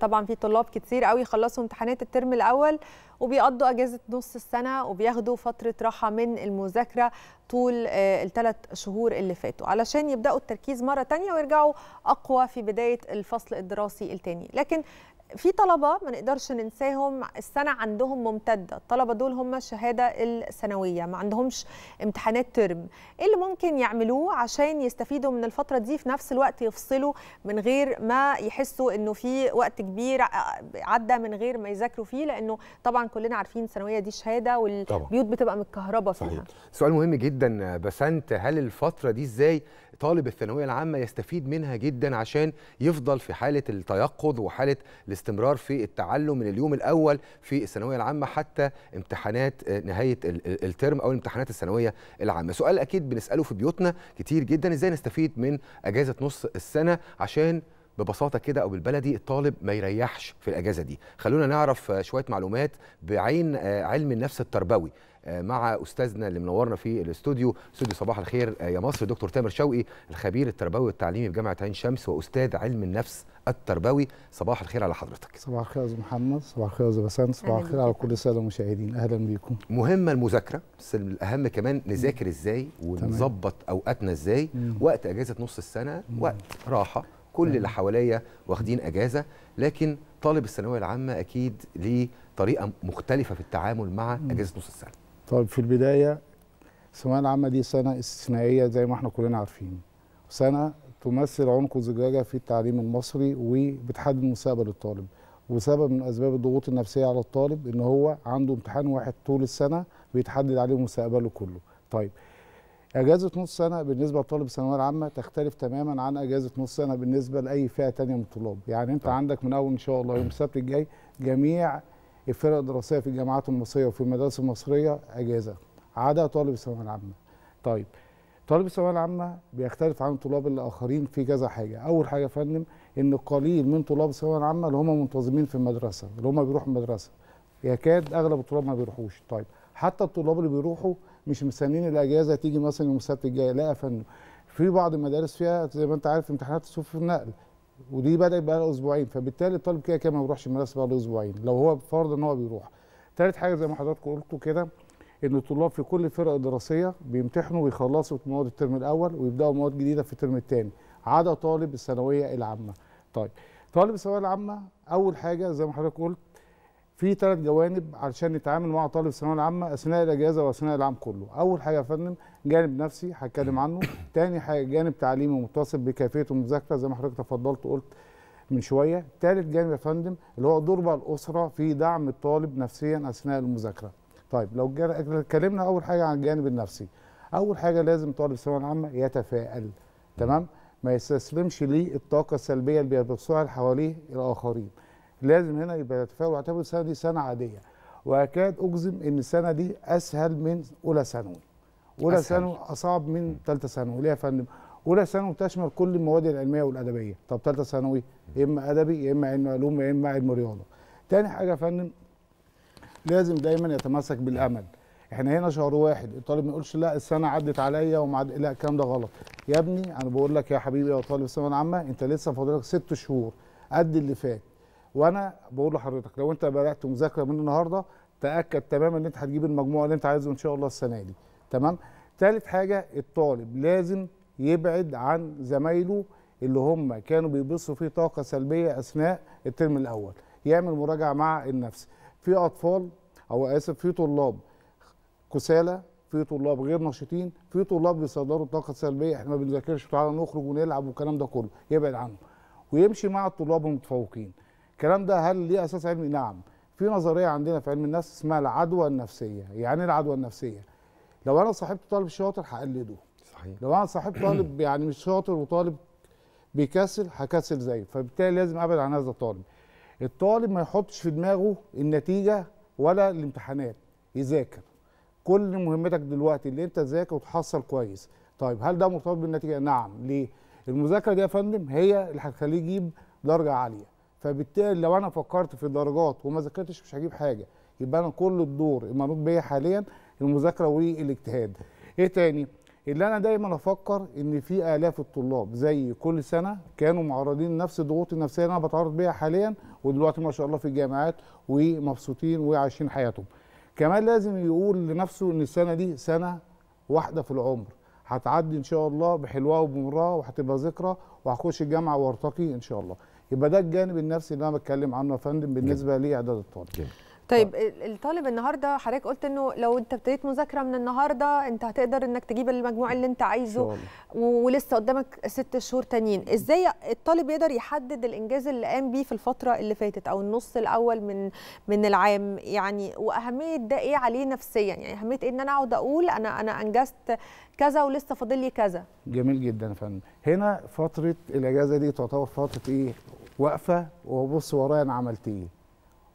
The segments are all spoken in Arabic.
طبعا في طلاب كتير قوي خلصوا امتحانات الترم الاول وبيقضوا اجازه نص السنه وبياخدوا فتره راحه من المذاكره طول آه، الثلاث شهور اللي فاتوا علشان يبداوا التركيز مره تانية ويرجعوا اقوى في بدايه الفصل الدراسي الثاني لكن في طلبه ما نقدرش ننساهم السنه عندهم ممتده الطلبه دول هم الشهاده السنويه ما عندهمش امتحانات ترم ايه اللي ممكن يعملوه عشان يستفيدوا من الفتره دي في نفس الوقت يفصلوا من غير ما يحسوا انه في وقت كبير عدى من غير ما يذاكروا فيه لانه طبعا كلنا عارفين الثانويه دي شهاده والبيوت بتبقى متكهربه فيها صحيح. سؤال مهم جدا بسنت هل الفتره دي ازاي طالب الثانويه العامه يستفيد منها جدا عشان يفضل في حاله التيقظ وحاله الاستمرار في التعلم من اليوم الاول في الثانويه العامه حتى امتحانات آه، نهايه الترم او الامتحانات الثانويه العامه سؤال اكيد بنساله في بيوتنا كتير جدا ازاي نستفيد من اجازه نص السنه عشان ببساطه كده او بالبلدي الطالب ما يريحش في الاجازه دي خلونا نعرف شويه معلومات بعين آه، علم النفس التربوي آه، مع استاذنا اللي منورنا في الاستوديو استوديو صباح الخير آه، يا مصر دكتور تامر شوقي الخبير التربوي والتعليمي بجامعه عين شمس واستاذ علم النفس التربوي صباح الخير على حضرتك صباح الخير يا استاذ محمد صباح الخير يا استاذ بسام صباح الخير على كل الساده المشاهدين اهلا بيكم مهمه المذاكره بس الاهم كمان نذاكر ازاي ونظبط اوقاتنا ازاي مم. وقت اجازه نص السنه مم. وقت راحه كل مم. اللي حواليا واخدين اجازه لكن طالب الثانويه العامه اكيد ليه طريقه مختلفه في التعامل مع اجازه نص السنه طيب في البدايه الثانويه العامه دي سنه استثنائيه زي ما احنا كلنا عارفين سنه تمثل عنق زجاجه في التعليم المصري وبتحدد مستقبل الطالب وسبب من اسباب الضغوط النفسيه على الطالب ان هو عنده امتحان واحد طول السنه بيتحدد عليه مستقبله كله طيب اجازه نص سنه بالنسبه لطالب الثانويه العامه تختلف تماما عن اجازه نص سنه بالنسبه لاي فئه ثانيه من الطلاب يعني انت طيب. عندك من اول ان شاء الله يوم السبت الجاي جميع الفرق الدراسيه في الجامعات المصريه وفي المدارس المصريه اجازه عدا طالب الثانويه العامه. طيب طالب الثانويه العامه بيختلف عن طلاب الاخرين في كذا حاجه، اول حاجه يا فندم ان قليل من طلاب الثانويه العامه اللي هم منتظمين في المدرسه، اللي هم بيروحوا المدرسه. يكاد اغلب الطلاب ما بيروحوش، طيب حتى الطلاب اللي بيروحوا مش مستنيين الاجازه تيجي مثلا يوم السبت الجاي، لا يا فندم في بعض المدارس فيها زي ما انت عارف امتحانات صفوف النقل ودي بدات بقى لها اسبوعين فبالتالي الطالب كده كده ما بيروحش المدرسه بقى له اسبوعين لو هو فرض ان هو بيروح ثالث حاجه زي ما حضراتكم قلتوا كده ان الطلاب في كل الفرق دراسيه بيمتحنوا ويخلصوا مواد الترم الاول ويبداوا مواد جديده في الترم الثاني عدا طالب الثانويه العامه طيب طالب الثانويه العامه اول حاجه زي ما حضرتك قلت في ثلاث جوانب علشان نتعامل مع طالب الثانويه العامه اثناء الاجازه واثناء العام كله اول حاجه يا فندم جانب نفسي هتكلم عنه تاني حاجه جانب تعليمي متصل بكيفيه المذاكره زي ما حضرتك تفضلت وقلت من شويه تالت جانب يا فندم اللي هو دور بقى الاسره في دعم الطالب نفسيا اثناء المذاكره طيب لو اتكلمنا اول حاجه عن الجانب النفسي اول حاجه لازم طالب الثانويه العامه يتفائل تمام ما يستسلمش للطاقه السلبيه اللي بيبصوها حواليه الاخرين لازم هنا يبقى يتفاوت واعتبر السنه دي سنه عاديه واكاد اجزم ان السنه دي اسهل من اولى ثانوي اولى ثانوي اصعب من ثالثه ثانوي ليه يا فندم اولى ثانوي تشمل كل المواد العلميه والادبيه طب ثالثه ثانوي يا اما ادبي يا اما علم علوم يا اما علم رياضه تاني حاجه يا فندم لازم دايما يتمسك بالامل احنا هنا شهر واحد الطالب ما يقولش لا السنه عدت عليا ومع لا الكلام ده غلط يا ابني انا بقول لك يا حبيبي يا طالب الثانويه العامه انت لسه فاضلك ست شهور قد اللي فات وانا بقول لحضرتك لو انت بدات مذاكره من النهارده تاكد تماما ان انت هتجيب المجموع اللي انت عايزه ان شاء الله السنه دي تمام ثالث حاجه الطالب لازم يبعد عن زمايله اللي هم كانوا بيبصوا فيه طاقه سلبيه اثناء الترم الاول يعمل مراجعه مع النفس في اطفال او اسف في طلاب كسالى في طلاب غير نشيطين في طلاب بيصدروا طاقه سلبيه احنا ما بنذاكرش تعالى نخرج ونلعب والكلام ده كله يبعد عنه ويمشي مع الطلاب المتفوقين الكلام ده هل ليه اساس علمي نعم في نظريه عندنا في علم النفس اسمها العدوى النفسيه يعني إيه العدوى النفسيه لو انا صاحبت طالب شاطر هقلده صحيح لو انا صاحبت طالب يعني مش شاطر وطالب بيكسل هكسل زيه فبالتالي لازم ابعد عن هذا الطالب الطالب ما يحطش في دماغه النتيجه ولا الامتحانات يذاكر كل مهمتك دلوقتي اللي انت تذاكر وتحصل كويس طيب هل ده مرتبط بالنتيجه نعم ليه المذاكره دي يا فندم هي اللي هتخليه يجيب درجه عاليه فبالتالي لو انا فكرت في الدرجات وما ذاكرتش مش هجيب حاجه يبقى انا كل الدور المنوط بيا حاليا المذاكره والاجتهاد ايه تاني اللي انا دايما افكر ان في الاف الطلاب زي كل سنه كانوا معرضين لنفس الضغوط النفسيه اللي انا بتعرض بيها حاليا ودلوقتي ما شاء الله في الجامعات ومبسوطين وعايشين حياتهم كمان لازم يقول لنفسه ان السنه دي سنه واحده في العمر هتعدي ان شاء الله بحلوها وبمرها وهتبقى ذكرى وهخش الجامعه وارتقي ان شاء الله يبقى ده الجانب النفسي اللي انا بتكلم عنه يا فندم بالنسبه لاعداد الطالب طيب الطالب النهارده حضرتك قلت انه لو انت ابتديت مذاكره من النهارده انت هتقدر انك تجيب المجموع اللي انت عايزه ولسه قدامك ست شهور تانيين ازاي الطالب يقدر يحدد الانجاز اللي قام بيه في الفتره اللي فاتت او النص الاول من من العام يعني واهميه ده ايه عليه نفسيا يعني اهميه ايه ان انا اقعد اقول انا انا انجزت كذا ولسه فاضل لي كذا جميل جدا يا فندم هنا فتره الاجازه دي تعتبر فتره ايه واقفه وابص ورايا انا عملت ايه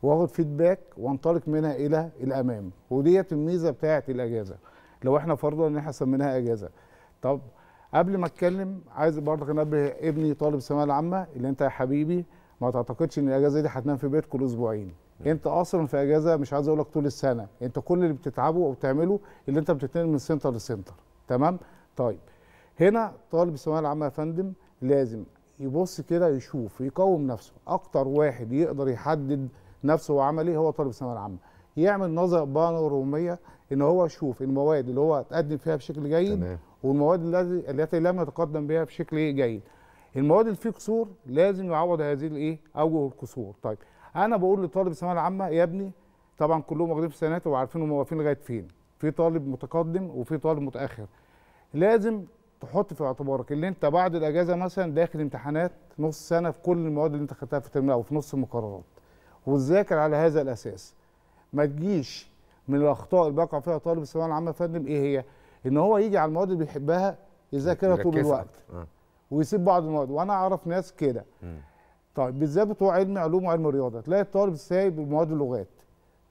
واخد فيدباك وانطلق منها الى الامام وديت الميزه بتاعه الاجازه لو احنا فرضا ان احنا سميناها اجازه طب قبل ما اتكلم عايز برضك انبه ابني طالب الثانويه العامه اللي انت يا حبيبي ما تعتقدش ان الاجازه دي هتنام في كل اسبوعين انت اصلا في اجازه مش عايز اقول لك طول السنه انت كل اللي بتتعبه او بتعمله اللي انت بتتنقل من سنتر لسنتر تمام طيب هنا طالب الثانويه العامه يا فندم لازم يبص كده يشوف يقوم نفسه اكتر واحد يقدر يحدد نفسه وعمل ايه هو طالب الثانويه العامه يعمل نظره بانوراميه ان هو يشوف المواد اللي هو اتقدم فيها بشكل جيد تمام. والمواد التي التي لم يتقدم بها بشكل جيد المواد اللي فيه قصور لازم يعوض هذه الايه اوجه القصور طيب انا بقول لطالب الثانويه العامه يا ابني طبعا كلهم واخدين في سنات وعارفين هم واقفين لغايه فين في طالب متقدم وفي طالب متاخر لازم تحط في اعتبارك ان انت بعد الاجازه مثلا داخل امتحانات نص سنه في كل المواد اللي انت خدتها في الترم او في نص المقررات وتذاكر على هذا الاساس ما تجيش من الاخطاء اللي بيقع فيها طالب الثانويه العامه فندم ايه هي؟ ان هو يجي على المواد اللي بيحبها يذاكرها طول الوقت آه. ويسيب بعض المواد وانا اعرف ناس كده طيب بالذات بتوع علم علوم وعلم رياضه تلاقي الطالب سايب مواد اللغات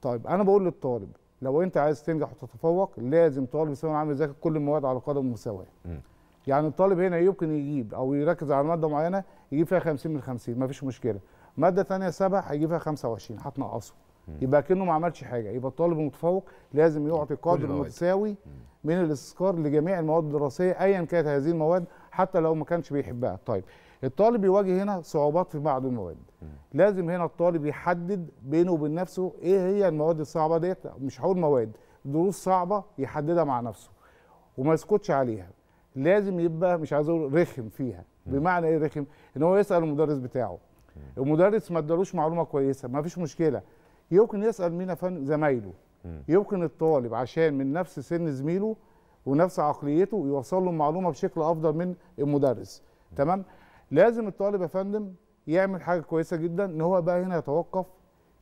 طيب انا بقول للطالب لو انت عايز تنجح وتتفوق لازم طالب الثانويه العامه يذاكر كل المواد على قدم المساواه يعني الطالب هنا يمكن يجيب او يركز على ماده معينه يجيب فيها 50 من 50 مفيش مشكله ماده ثانيه سبع هيجيب فيها 25 هتنقصه يبقى كانه ما عملش حاجه يبقى الطالب المتفوق لازم يعطي قدر متساوي من الاستذكار لجميع المواد الدراسيه ايا كانت هذه المواد حتى لو ما كانش بيحبها طيب الطالب يواجه هنا صعوبات في بعض المواد لازم هنا الطالب يحدد بينه وبين نفسه ايه هي المواد الصعبه ديت مش هقول مواد دروس صعبه يحددها مع نفسه وما يسكتش عليها لازم يبقى مش عايز اقول رخم فيها بمعنى ايه رخم ان هو يسال المدرس بتاعه المدرس ما ادالوش معلومه كويسه ما فيش مشكله يمكن يسال مين فن زمايله يمكن الطالب عشان من نفس سن زميله ونفس عقليته يوصل له المعلومه بشكل افضل من المدرس تمام لازم الطالب يا فندم يعمل حاجه كويسه جدا ان هو بقى هنا يتوقف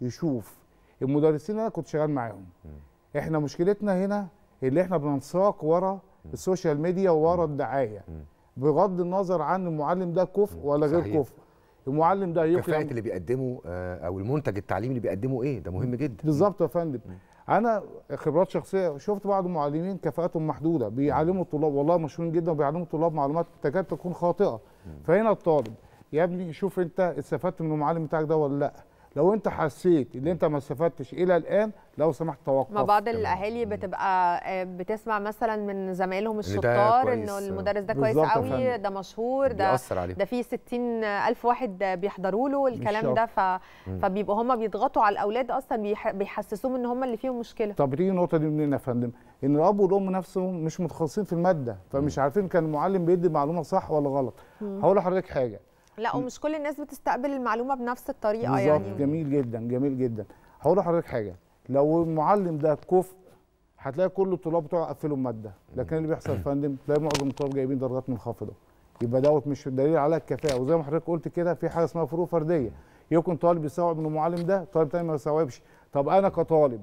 يشوف المدرسين انا كنت شغال معاهم احنا مشكلتنا هنا اللي احنا بننساق ورا السوشيال ميديا ورا الدعايه بغض النظر عن المعلم ده كفء ولا غير كفء المعلم ده يقرا كفاءه اللي بيقدمه آه، او المنتج التعليمي اللي بيقدمه ايه ده مهم جدا بالظبط يا فندم انا خبرات شخصيه شفت بعض المعلمين كفاءتهم محدوده بيعلموا الطلاب والله مشهورين جدا وبيعلموا الطلاب معلومات تكاد تكون خاطئه فهنا الطالب يا ابني شوف انت استفدت من المعلم بتاعك ده ولا لا لو انت حسيت ان انت ما استفدتش الى الان لو سمحت توقف ما بعض الاهالي بتبقى آه، بتسمع مثلا من زمايلهم الشطار انه المدرس ده كويس قوي ده مشهور ده ده فيه 60 الف واحد بيحضروا له الكلام ده ف... فبيبقوا هم بيضغطوا على الاولاد اصلا بيحسسوهم ان هم اللي فيهم مشكله طب دي النقطه دي منين يا فندم ان الاب والام نفسهم مش متخصصين في الماده فمش عارفين كان المعلم بيدي معلومه صح ولا غلط هقول لحضرتك حاجه لا ومش كل الناس بتستقبل المعلومه بنفس الطريقه يعني بالظبط جميل جدا جميل جدا هقول لحضرتك حاجه لو المعلم ده كفء هتلاقي كل الطلاب بتوعه قفلوا الماده لكن اللي بيحصل يا فندم تلاقي معظم الطلاب جايبين درجات منخفضه يبقى دوت مش دليل على الكفاءه وزي ما حضرتك قلت كده في حاجه اسمها فروق فرديه يكون طالب يستوعب من المعلم ده طالب تاني ما يستوعبش طب انا كطالب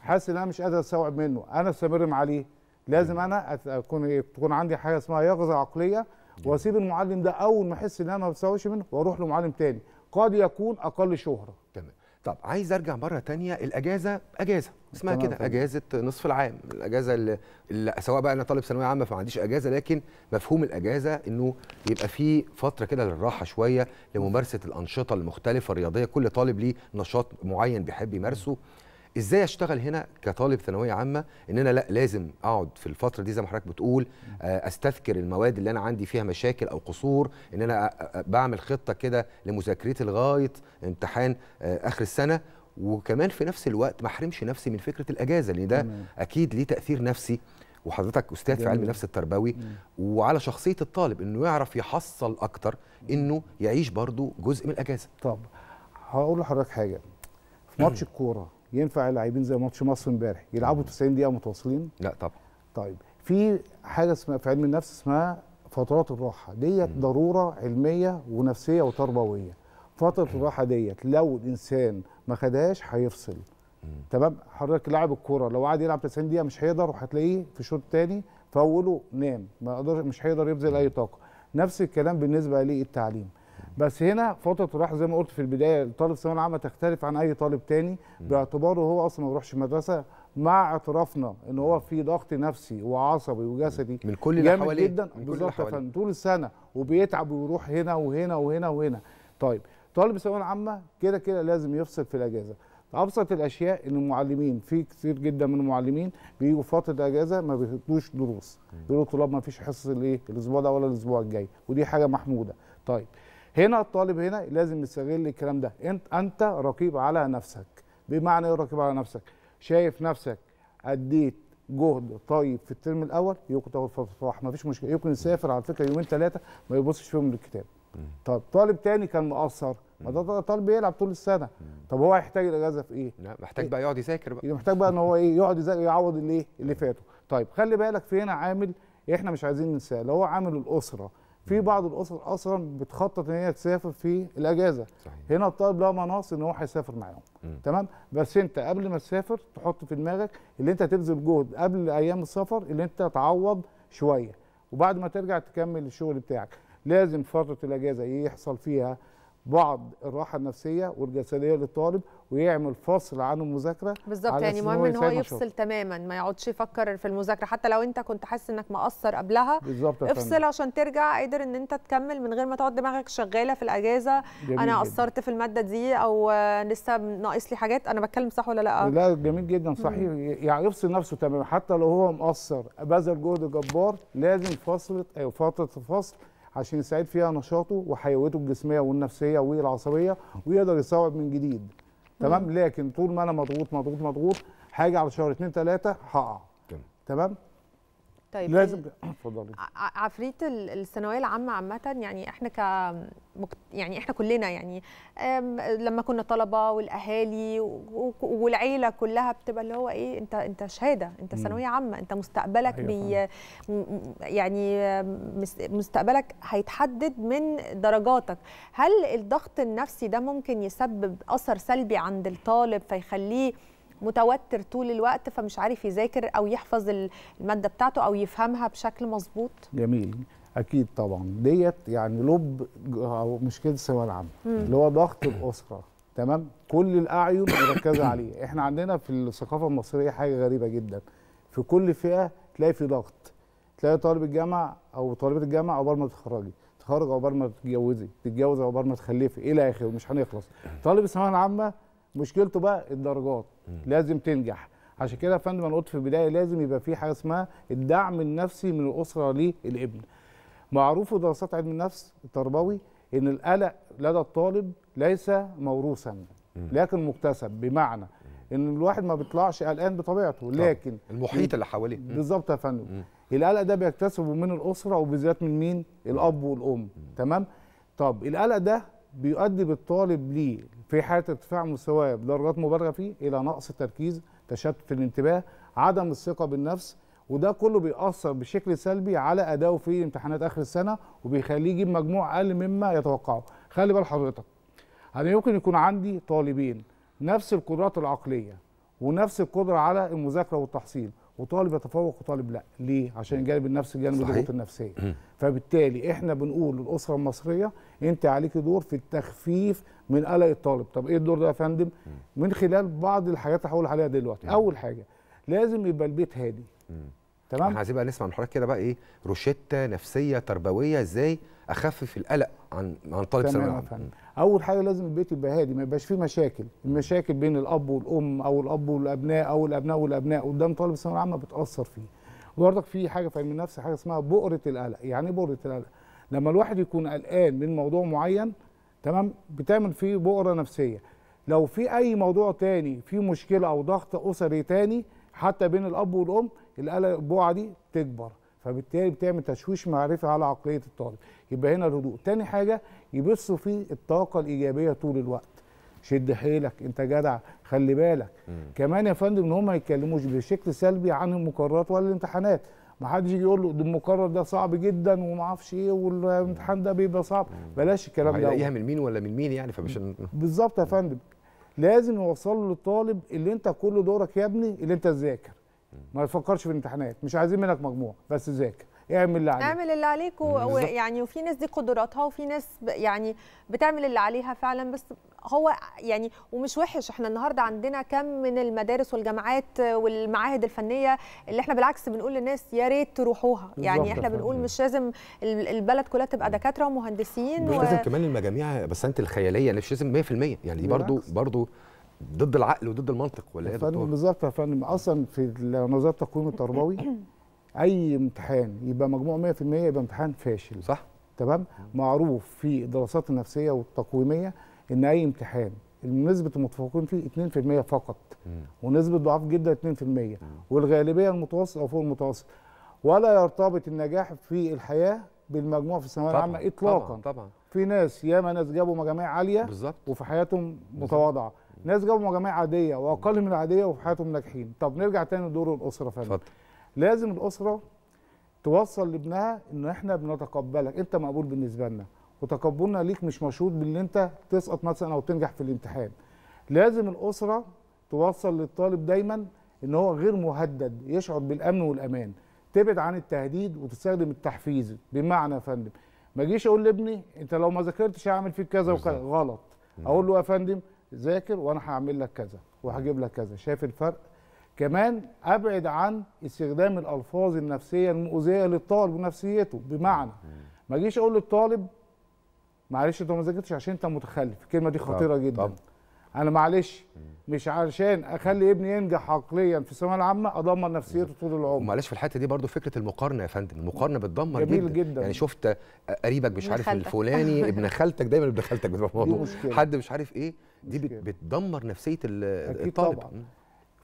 حاسس ان انا مش قادر استوعب منه انا استمر عليه لازم انا اكون إيه؟ تكون عندي حاجه اسمها يقظه عقليه واسيب يعني. المعلم ده اول ما احس ان انا ما بتساويش منه واروح لمعلم تاني قد يكون اقل شهره تمام طب عايز ارجع مره تانية الاجازه اجازه اسمها كده اجازه نصف العام الاجازه اللي سواء بقى انا طالب ثانويه عامه فما عنديش اجازه لكن مفهوم الاجازه انه يبقى في فتره كده للراحه شويه لممارسه الانشطه المختلفه الرياضيه كل طالب ليه نشاط معين بيحب يمارسه ازاي اشتغل هنا كطالب ثانويه عامه ان انا لا لازم اقعد في الفتره دي زي ما حضرتك بتقول آه، استذكر المواد اللي انا عندي فيها مشاكل او قصور ان انا بعمل خطه كده لمذاكرتي لغايه امتحان آه، اخر السنه وكمان في نفس الوقت ما احرمش نفسي من فكره الاجازه لان ده مم. اكيد ليه تاثير نفسي وحضرتك استاذ جميل. في علم النفس التربوي مم. وعلى شخصيه الطالب انه يعرف يحصل اكتر انه يعيش برضه جزء من الاجازه طب هقول لحضرتك حاجه في ماتش الكوره ينفع اللاعبين زي ماتش مصر امبارح يلعبوا 90 دقيقه متواصلين لا طبعا طيب في حاجه اسمها في علم النفس اسمها فترات الراحه ديت ضروره علميه ونفسيه وتربويه فتره الراحه ديت لو الانسان ما خدهاش هيفصل تمام حضرتك لاعب الكوره لو قعد يلعب 90 دقيقه مش هيقدر وهتلاقيه في الشوط الثاني فاوله نام ما قدر مش هيقدر يبذل اي طاقه نفس الكلام بالنسبه للتعليم بس هنا فتره الراحه زي ما قلت في البدايه طالب الثانويه العامه تختلف عن اي طالب تاني باعتباره هو اصلا ما بيروحش مدرسه مع اعترافنا ان هو في ضغط نفسي وعصبي وجسدي من كل اللي حواليه جدا بالظبط طول السنه وبيتعب ويروح هنا وهنا وهنا وهنا طيب طالب الثانويه العامه كده كده لازم يفصل في الاجازه ابسط الاشياء ان المعلمين في كتير جدا من المعلمين بيجوا فتره الاجازه ما بيدوش دروس يقولوا الطلاب ما فيش حصص الايه الاسبوع ده ولا الاسبوع الجاي ودي حاجه محموده طيب هنا الطالب هنا لازم يستغل الكلام ده انت انت رقيب على نفسك بمعنى ايه رقيب على نفسك شايف نفسك اديت جهد طيب في الترم الاول يمكن تاخد فرح ما فيش مشكله يمكن يسافر على فكره يومين ثلاثه ما يبصش فيهم للكتاب طب طالب تاني كان مقصر ما ده طالب بيلعب طول السنه طب هو هيحتاج الاجازه في ايه لا محتاج بقى يقعد يذاكر بقى محتاج بقى ان هو ايه يقعد يذاكر يعوض الايه اللي أيوة. فاته طيب خلي بالك في هنا عامل احنا مش عايزين ننساه لو هو عامل الاسره في بعض الاسر اصلا بتخطط ان هي تسافر في الاجازه صحيح. هنا الطالب له مناص ان هو هيسافر معاهم تمام بس انت قبل ما تسافر تحط في دماغك اللي انت تبذل جهد قبل ايام السفر اللي انت تعوض شويه وبعد ما ترجع تكمل الشغل بتاعك لازم فتره الاجازه يحصل فيها بعض الراحه النفسيه والجسديه للطالب ويعمل فصل عن المذاكره بالظبط يعني مهم ان هو, يفصل تماما ما يقعدش يفكر في المذاكره حتى لو انت كنت حاسس انك مقصر قبلها بالظبط افصل فهمت. عشان ترجع قادر ان انت تكمل من غير ما تقعد دماغك شغاله في الاجازه انا قصرت في الماده دي او لسه ناقص لي حاجات انا بتكلم صح ولا لا لا جميل جدا صحيح يعني يفصل نفسه تماما حتى لو هو مقصر بذل جهد جبار لازم فتره فتره الفصل عشان يستعيد فيها نشاطه وحيويته الجسميه والنفسيه والعصبيه ويقدر يستوعب من جديد تمام لكن طول ما انا مضغوط مضغوط مضغوط هاجي على شهر 2 3 هقع تمام طيب لازم اتفضلي عفريت الثانويه العامه عامه يعني احنا ك يعني احنا كلنا يعني لما كنا طلبه والاهالي والعيله كلها بتبقى اللي هو ايه انت انت شهاده انت ثانويه عامه انت مستقبلك أيوة، بي يعني مستقبلك هيتحدد من درجاتك هل الضغط النفسي ده ممكن يسبب اثر سلبي عند الطالب فيخليه متوتر طول الوقت فمش عارف يذاكر او يحفظ الماده بتاعته او يفهمها بشكل مظبوط جميل اكيد طبعا ديت يعني لب او مشكله الثانويه العامه اللي هو ضغط الاسره تمام كل الاعين مركزه عليه احنا عندنا في الثقافه المصريه حاجه غريبه جدا في كل فئه تلاقي في ضغط تلاقي طالب الجامعه او طالبه الجامعه عقبال ما تتخرجي تتخرج عقبال ما تتجوزي تتجوز عقبال ما تخلفي الى إيه اخره مش هنخلص طالب الثانويه العامه مشكلته بقى الدرجات لازم تنجح عشان كده يا فندم انا قلت في البدايه لازم يبقى في حاجه اسمها الدعم النفسي من الاسره للابن معروف في دراسات علم النفس التربوي ان القلق لدى الطالب ليس موروثا لكن مكتسب بمعنى ان الواحد ما بيطلعش قلقان بطبيعته لكن المحيط اللي حواليه بالظبط يا فندم القلق ده بيكتسبه من الاسره وبالذات من مين الاب والام تمام طب القلق ده بيؤدي بالطالب ليه في حالة ارتفاع مستواه بدرجات مبالغة فيه إلى نقص التركيز تشتت الانتباه عدم الثقة بالنفس وده كله بيأثر بشكل سلبي على أدائه في امتحانات آخر السنة وبيخليه يجيب مجموع أقل مما يتوقعه خلي بال حضرتك أنا يمكن يكون عندي طالبين نفس القدرات العقلية ونفس القدرة على المذاكرة والتحصيل وطالب يتفوق وطالب لا ليه عشان جانب النفسي جانب الضغوط النفسيه فبالتالي احنا بنقول للاسره المصريه انت عليك دور في التخفيف من قلق الطالب طب ايه الدور ده يا فندم من خلال بعض الحاجات هقول عليها دلوقتي مم. اول حاجه لازم يبقى البيت هادي تمام احنا عايزين بقى نسمع من حضرتك كده بقى ايه روشته نفسيه تربويه ازاي اخفف القلق عن عن طالب ثانويه عامه اول حاجه لازم البيت يبقى هادي ما يبقاش فيه مشاكل المشاكل بين الاب والام او الاب والابناء او الابناء والابناء قدام طالب الثانويه العامه بتاثر فيه وبرضك في حاجه في علم النفس حاجه اسمها بؤره القلق يعني ايه بؤره القلق لما الواحد يكون قلقان من موضوع معين تمام بتعمل فيه بؤره نفسيه لو في اي موضوع تاني في مشكله او ضغط اسري تاني حتى بين الاب والام القلق البقعه دي تكبر فبالتالي بتعمل تشويش معرفي على عقليه الطالب يبقى هنا الهدوء تاني حاجه يبصوا في الطاقه الايجابيه طول الوقت شد حيلك انت جدع خلي بالك مم. كمان يا فندم ان هم ما يتكلموش بشكل سلبي عن المقررات ولا الامتحانات ما حدش يجي يقول له ده المقرر ده صعب جدا وما اعرفش ايه والامتحان ده بيبقى صعب مم. بلاش الكلام ده هيلاقيها من مين ولا من مين يعني فمش بالظبط يا فندم لازم يوصلوا للطالب اللي انت كل دورك يا ابني اللي انت تذاكر ما تفكرش في الامتحانات مش عايزين منك مجموع بس ذاكر اعمل اللي عليك اعمل اللي عليك ويعني وفي ناس دي قدراتها وفي ناس يعني بتعمل اللي عليها فعلا بس هو يعني ومش وحش احنا النهارده عندنا كم من المدارس والجامعات والمعاهد الفنيه اللي احنا بالعكس بنقول للناس يا ريت تروحوها يعني احنا بنقول مش لازم البلد كلها تبقى دكاتره ومهندسين مش و... لازم كمان المجاميع بس انت الخياليه مش لازم 100% يعني دي برضو برضو ضد العقل وضد المنطق ولا ايه فن بالظبط يا فندم اصلا في لو نظرت التقويم التربوي اي امتحان يبقى مجموع 100% يبقى امتحان فاشل صح تمام معروف في الدراسات النفسيه والتقويميه ان اي امتحان نسبه المتفوقين فيه 2% فقط ونسبه ضعاف جدا 2% والغالبيه المتوسط او فوق المتوسط ولا يرتبط النجاح في الحياه بالمجموع في الثانويه العامه اطلاقا طبعا, طبعا. في ناس ياما ناس جابوا مجاميع عاليه بالظبط وفي حياتهم متواضعه ناس جابوا مجاميع عاديه واقل من العاديه وفي حياتهم ناجحين طب نرجع تاني لدور الاسره يا فندم لازم الاسره توصل لابنها ان احنا بنتقبلك انت مقبول بالنسبه لنا وتقبلنا ليك مش مشروط بان انت تسقط مثلا او تنجح في الامتحان لازم الاسره توصل للطالب دايما ان هو غير مهدد يشعر بالامن والامان تبعد عن التهديد وتستخدم التحفيز بمعنى يا فندم ما اجيش اقول لابني انت لو ما ذاكرتش هعمل فيك كذا وكذا غلط اقول له يا فندم ذاكر وانا هعمل لك كذا وهجيب لك كذا شايف الفرق كمان ابعد عن استخدام الالفاظ النفسيه المؤذيه للطالب ونفسيته بمعنى ما اجيش اقول للطالب معلش انت ما ذاكرتش عشان انت متخلف الكلمه دي خطيره طب. جدا طب. انا معلش مش عشان اخلي ابني ينجح عقليا في الثانويه العامه اضمن نفسيته طول العمر معلش في الحته دي برضو فكره المقارنه يا فندم المقارنه بتدمر جميل جدا. جدا يعني شفت قريبك مش عارف الفلاني ابن خالتك دايما ابن خالتك حد مش عارف ايه دي بتدمر نفسيه الطالب أكيد طبعا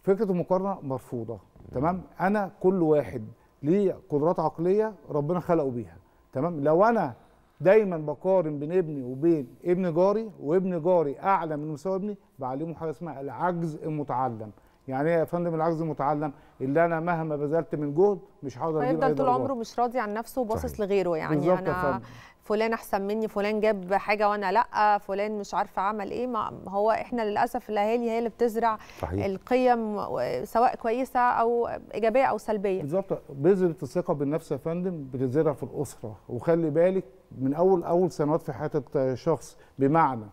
فكره المقارنه مرفوضه تمام انا كل واحد ليه قدرات عقليه ربنا خلقه بيها تمام لو انا دايما بقارن بين ابني وبين ابن جاري وابن جاري اعلى من مستوى ابني بعلمه حاجه اسمها العجز المتعلم يعني ايه يا فندم العجز المتعلم اللي انا مهما بذلت من جهد مش هقدر طيب، اجيب اي طول عمره مش راضي عن نفسه وباصص لغيره يعني انا فلان احسن مني فلان جاب حاجه وانا لا فلان مش عارفه عمل ايه ما هو احنا للاسف الاهالي هي اللي بتزرع صحيح. القيم سواء كويسه او ايجابيه او سلبيه بالظبط بذره الثقه بالنفس يا فندم بتزرع في الاسره وخلي بالك من اول اول سنوات في حياه الشخص بمعنى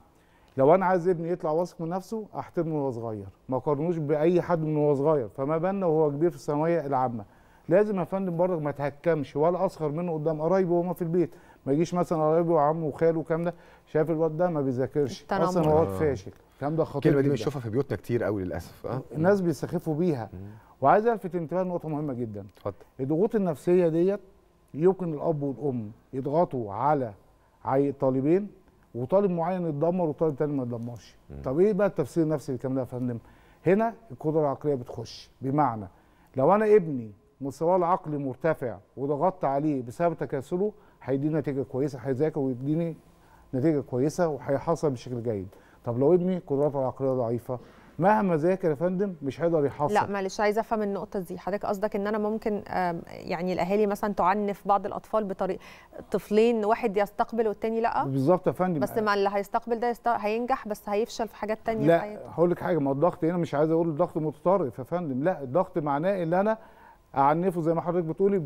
لو انا عايز ابني يطلع واثق من نفسه احترمه وهو صغير ما اقارنوش باي حد من وهو صغير فما بالنا وهو كبير في الثانويه العامه لازم يا فندم برضك ما تهكمش ولا اصغر منه قدام قرايبه وهما في البيت ما يجيش مثلا قرايبه وعمه وخاله والكلام ده شايف الواد ده ما بيذاكرش اصلا هو فاشل الكلام ده خطير الكلمه دي بنشوفها في بيوتنا كتير قوي للاسف أه؟ الناس بيستخفوا بيها وعايز الفت انتباه لنقطه مهمه جدا اتفضل الضغوط النفسيه ديت يمكن الاب والام يضغطوا على طالبين وطالب معين يتدمر وطالب تاني ما يتدمرش طب ايه بقى التفسير النفسي للكلام ده يا فندم هنا القدره العقليه بتخش بمعنى لو انا ابني مستواه العقلي مرتفع وضغطت عليه بسبب تكاسله هيدي نتيجه كويسه هيذاكر ويديني نتيجه كويسه وهيحصل بشكل جيد طب لو ابني قدراته العقليه ضعيفه مهما ذاكر يا فندم مش هيقدر يحصل لا معلش عايز افهم النقطه دي حضرتك قصدك ان انا ممكن يعني الاهالي مثلا تعنف بعض الاطفال بطريق طفلين واحد يستقبل والتاني لا بالظبط يا فندم بس مع اللي هيستقبل ده يست... هينجح بس هيفشل في حاجات تانية لا هقول لك حاجه ما الضغط هنا مش عايز اقول الضغط متطرف يا فندم لا الضغط معناه ان انا اعنفه زي ما حضرتك بتقولي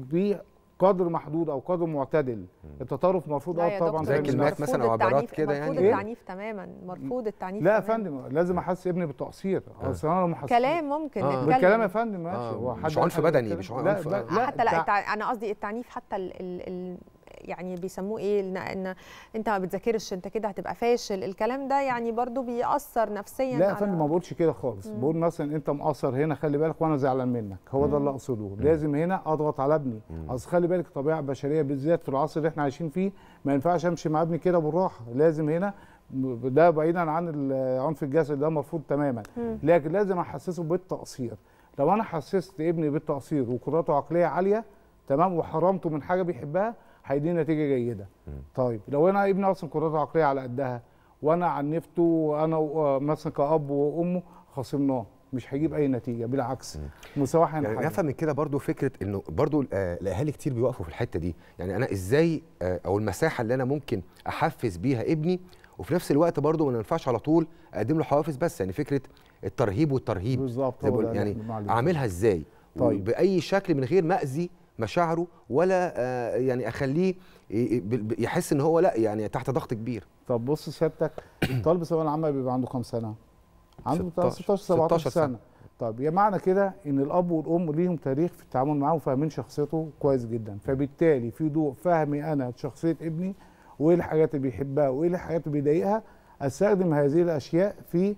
بقدر محدود او قدر معتدل التطرف مرفوض اه طبعا زي كلمات مثلا او عبارات كده يعني مرفوض إيه؟ التعنيف تماما مرفوض إيه؟ التعنيف لا يا فندم لازم احس ابني بالتقصير اصل انا لما كلام ممكن آه. نتكلم بالكلام يا فندم ماشي آه. مش عنف بدني مش عنف لا, لا, آه. لا حتى لا انا قصدي التعنيف حتى ال ال يعني بيسموه ايه ان انت ما بتذاكرش انت كده هتبقى فاشل الكلام ده يعني برضو بيأثر نفسيا لا يا فندم ما بقولش كده خالص مم. بقول مثلا انت مقصر هنا خلي بالك وانا زعلان منك هو ده اللي اقصده لازم هنا اضغط على ابني اصل خلي بالك الطبيعه البشريه بالذات في العصر اللي احنا عايشين فيه ما ينفعش امشي مع ابني كده بالراحه لازم هنا ده بعيدا عن العنف الجسدي ده مرفوض تماما مم. لكن لازم احسسه بالتقصير لو انا حسست ابني بالتقصير وقدراته عقليه عاليه تمام وحرمته من حاجه بيحبها هيدي نتيجه جيده م. طيب لو انا ابني اصلا قدراته العقليه على قدها وانا عنفته وانا آه، مثلا كاب وامه خصمناه مش هيجيب اي نتيجه بالعكس مستوى هينحدر يعني نفهم من كده برضو فكره انه برضو آه، الاهالي كتير بيوقفوا في الحته دي يعني انا ازاي آه، او المساحه اللي انا ممكن احفز بيها ابني وفي نفس الوقت برضو ما ينفعش على طول اقدم له حوافز بس يعني فكره الترهيب والترهيب بالظبط يعني اعملها ازاي طيب باي شكل من غير ما اذي مشاعره ولا آه، يعني اخليه يحس ان هو لا يعني تحت ضغط كبير طب بص سيادتك طالب الثانويه العامه بيبقى عنده كام سنه عنده 16 17 سنه, سنة. طب يا معنى كده ان الاب والام ليهم تاريخ في التعامل معاه وفاهمين شخصيته كويس جدا فبالتالي في ضوء فهمي انا شخصيه ابني وايه الحاجات اللي بيحبها وايه الحاجات اللي بيضايقها استخدم هذه الاشياء في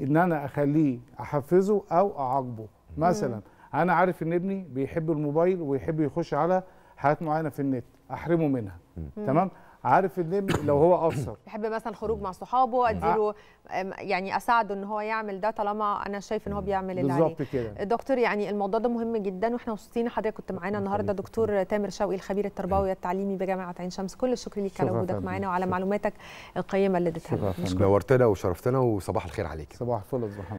ان انا اخليه احفزه او اعاقبه مثلا انا عارف ان ابني بيحب الموبايل ويحب يخش على حاجات معينه في النت احرمه منها تمام عارف ان لو هو قصر يحب مثلا الخروج مع صحابه اديله يعني اساعده ان هو يعمل ده طالما انا شايف ان هو بيعمل اللي عليه بالظبط كده دكتور يعني الموضوع ده مهم جدا واحنا مبسوطين حضرتك كنت معانا النهارده دكتور تامر شوقي الخبير التربوي التعليمي بجامعه عين شمس كل الشكر ليك على وجودك معانا وعلى معلوماتك القيمه اللي اديتها لنا نورتنا وشرفتنا وصباح الخير عليك صباح الفل